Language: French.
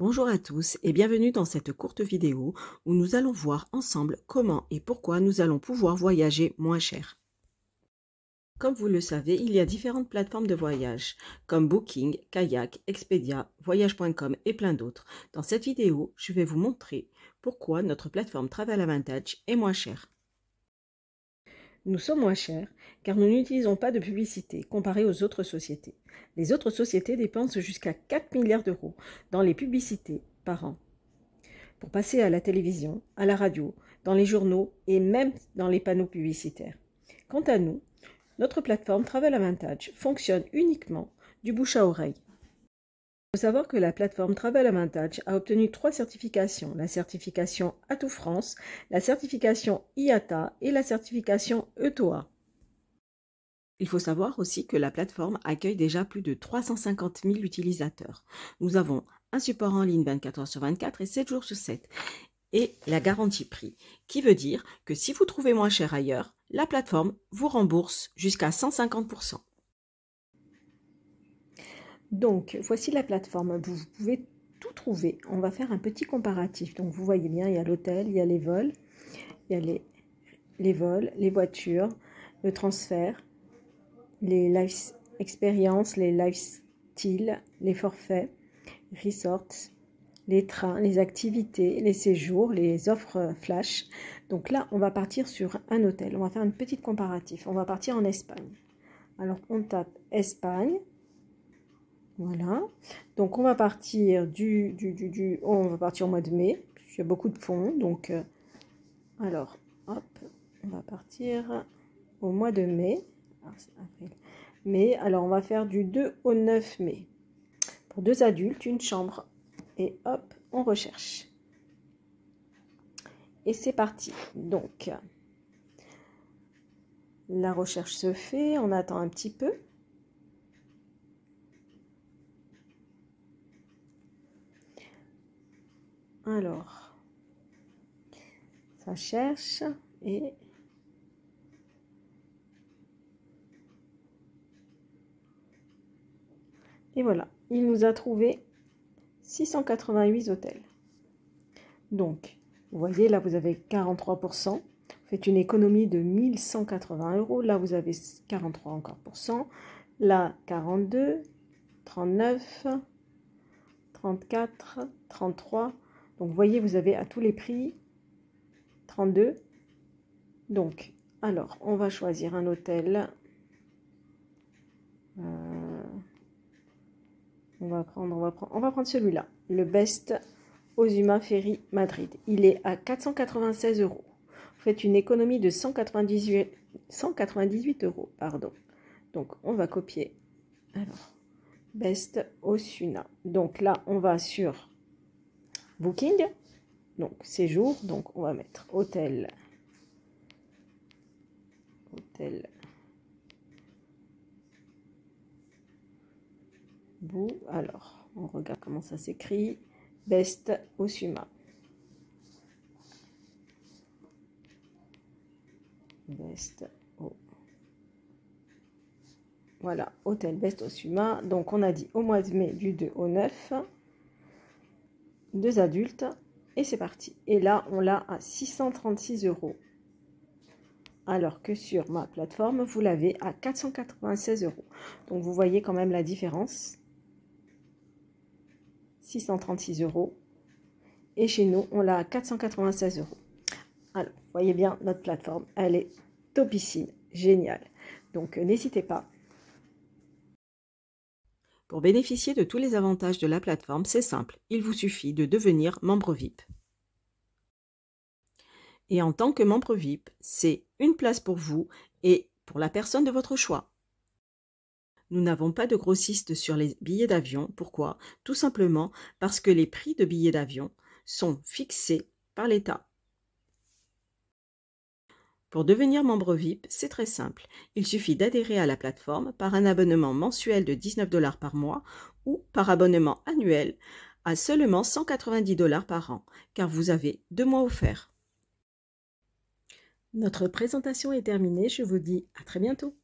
Bonjour à tous et bienvenue dans cette courte vidéo où nous allons voir ensemble comment et pourquoi nous allons pouvoir voyager moins cher. Comme vous le savez, il y a différentes plateformes de voyage comme Booking, Kayak, Expedia, Voyage.com et plein d'autres. Dans cette vidéo, je vais vous montrer pourquoi notre plateforme Travel Advantage est moins chère. Nous sommes moins chers car nous n'utilisons pas de publicité comparé aux autres sociétés. Les autres sociétés dépensent jusqu'à 4 milliards d'euros dans les publicités par an. Pour passer à la télévision, à la radio, dans les journaux et même dans les panneaux publicitaires. Quant à nous, notre plateforme Travel Advantage fonctionne uniquement du bouche à oreille il faut savoir que la plateforme Travel Advantage a obtenu trois certifications, la certification Atout France, la certification IATA et la certification ETOA. Il faut savoir aussi que la plateforme accueille déjà plus de 350 000 utilisateurs. Nous avons un support en ligne 24 heures sur 24 et 7 jours sur 7 et la garantie prix, qui veut dire que si vous trouvez moins cher ailleurs, la plateforme vous rembourse jusqu'à 150 donc, voici la plateforme. Vous, pouvez tout trouver. On va faire un petit comparatif. Donc, vous voyez bien, il y a l'hôtel, il y a les vols, il y a les, vols, les voitures, le transfert, les life expériences, les lifestyle, les forfaits, resorts, les trains, les activités, les séjours, les offres flash. Donc là, on va partir sur un hôtel. On va faire une petite comparatif. On va partir en Espagne. Alors, on tape Espagne. Voilà. Donc on va partir du, du, du, on va partir au mois de mai. Il y a beaucoup de fonds, donc euh, alors, hop, on va partir au mois de mai. Ah, Mais alors on va faire du 2 au 9 mai. Pour deux adultes, une chambre. Et hop, on recherche. Et c'est parti. Donc, la recherche se fait, on attend un petit peu. Alors, ça cherche et... Et voilà, il nous a trouvé 688 hôtels. Donc, vous voyez, là, vous avez 43%. Vous faites une économie de 1180 euros. Là, vous avez 43 encore pour cent. Là, 42, 39, 34, 33, donc vous voyez, vous avez à tous les prix 32. Donc, alors, on va choisir un hôtel. Euh, on va prendre, on va prendre, on va prendre celui-là, le Best Ozuma Ferry Madrid. Il est à 496 euros. Vous faites une économie de 198, 198 euros, pardon. Donc, on va copier. Alors, Best Osuna. Donc là, on va sur Booking. Donc, séjour. Donc, on va mettre hôtel. Hôtel. Bou. Alors, on regarde comment ça s'écrit. Best Osuma. Best au... Voilà, hôtel Best Osuma. Donc, on a dit au mois de mai du 2 au 9 deux adultes. Et c'est parti. Et là, on l'a à 636 euros. Alors que sur ma plateforme, vous l'avez à 496 euros. Donc vous voyez quand même la différence. 636 euros. Et chez nous, on l'a à 496 euros. Alors, voyez bien, notre plateforme, elle est topissime, génial Donc euh, n'hésitez pas. Pour bénéficier de tous les avantages de la plateforme, c'est simple, il vous suffit de devenir membre VIP. Et en tant que membre VIP, c'est une place pour vous et pour la personne de votre choix. Nous n'avons pas de grossiste sur les billets d'avion. Pourquoi Tout simplement parce que les prix de billets d'avion sont fixés par l'État. Pour devenir membre VIP, c'est très simple. Il suffit d'adhérer à la plateforme par un abonnement mensuel de 19 dollars par mois ou par abonnement annuel à seulement 190 dollars par an, car vous avez deux mois offerts. Notre présentation est terminée, je vous dis à très bientôt.